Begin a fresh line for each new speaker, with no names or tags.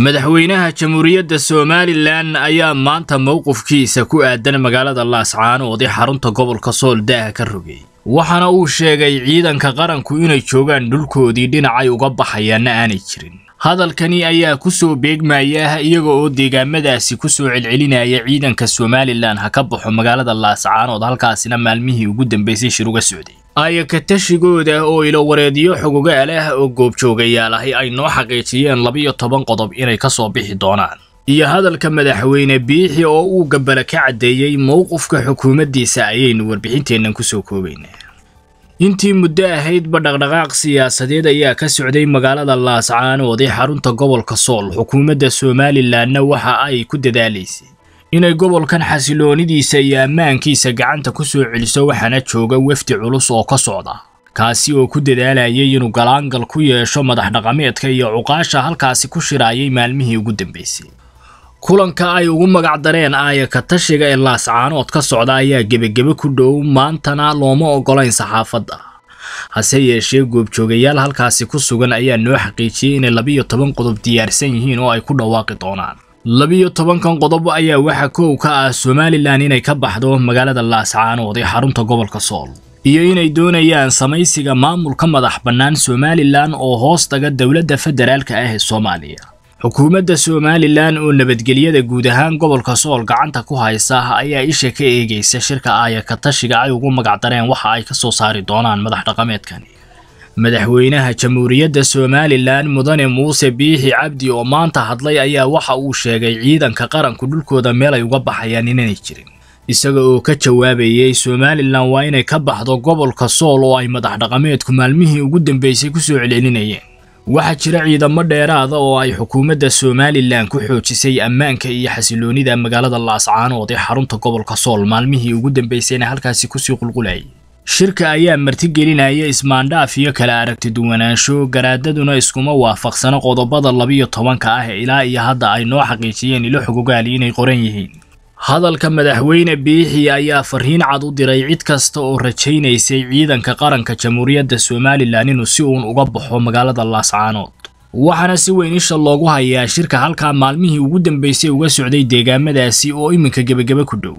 madaxweynaha jamhuuriyadda somalilan ayaa maanta mowqufkiisa ku aadan magaalada laascaanood ee xarunta gobolka sool daaha ka rogay waxaana uu sheegay ciidanka qaranku inay joogaan dhulkoodii dhinacay uga baxayaanna aanay jirin hadalkani ayaa ku soo beegmayaah iyaga oo deegaamadaasi ku soo celcelinaya ciidanka somalilan ha ka baxo magaalada laascaanood halkaasina maalmihii ugu dambaysay shir uga socday aya ka tashigooda oo ilowareedyo xugugaal ah oo goobjoogayaal ay noo xaqiijiyeen labiyo toban qodob inay ka soo bixi doonaan iyo hadalka madaxweyne biixi oo uu gabala ka caddeeyey mowqufka xukuumaddiisa ayaynu warbixinteennan kusoo koobaynaa intii muddo ahaydba dhaqdhaqaaq siyaasadeed ayaa ka socday magaalada laascaanood xarunta gobolka sool xukuumadda somalilanna waxa ay ku dadaalaysay inay gobolkan xasiloonidiisa iyo ammaankiisa gacanta ku soo celiso waxaana jooga wefdi culus oo ka socda kaasi oo ku dadaalayay inuu galaangal ku yeesho madax dhaqameedka iyo cuqaasha halkaasi ku shiraayay maalmihii ugu dambeysay kulanka ay ugu magacdareen aaya katashiga tashiga ee laascaanood ka socda ayaa gebagebe ku dhow maantana looma oggolayn saxaafadda hase yeeshee goobjoogayaal halkaasi ku sugan ayaa noo xaqiijiyey inay labiyo toban qodob diyaarsan yihiin oo ay ku dhawaaqi doonaan labiyo tobankan qodob ayaa waxaa kow ka ah somalilan inay ka baxdo magaalada laascaanood ee xarunta gobolka sool iyo inay doonayaan samaysiga maamulka madax bannaan somalilan oo hoostaga dowladda federaalka ah ee soomaaliya xukuumadda somalilan oo nabadgelyada guud ahaan gobolka sool gacanta ku haysa ayaa isha ka eegaysa shirka aya ka tashiga ay ugu magacdareen waxa ay ka soo saari doonaan madax dhaqameedkani madaxweynaha jamhuuriyadda somalilan mudane muuse biixi cabdi oo maanta hadlay ayaa waxa uu sheegay ciidanka qaranku dhulkooda meel ay uga baxayaan inaanay jirin isaga oo ka jawaabayey somalilan waa inay ka baxdo gobolka sool oo ay madax dhaqameedku maalmihii ugu dambeysay ku soo celcelinayeen waxaa jira ciidamo dheeraada oo ay xukuumadda somalilan ku xoojisay ammaanka iyo xasiloonida magaalada laascaanood ee xarunta gobolka sool maalmihii ugu dambeysayna halkaasi kusii qulqulayay shirka ayaa martigelinaya ismaandhaaf iyo kala aragti duwanaansho garaadaduna iskuma waafaqsano qodobada labiyo tobanka ah ilaa iyo hadda ay noo xaqiijiyeen ilo xogogaali inay qoran yihiin hadalka madaxweyne biixi ayaa fariin cad u diray cid kasta oo rajaynaysay ciidanka qaranka jamhuuriyadda somalilan inuu si uun uga baxo magaalada laascaanood waxaana si weyn isha loogu hayaa shirka halkaa maalmihii ugu dambeysay uga socday deegaamadaasi oo iminka gebageba ku dhow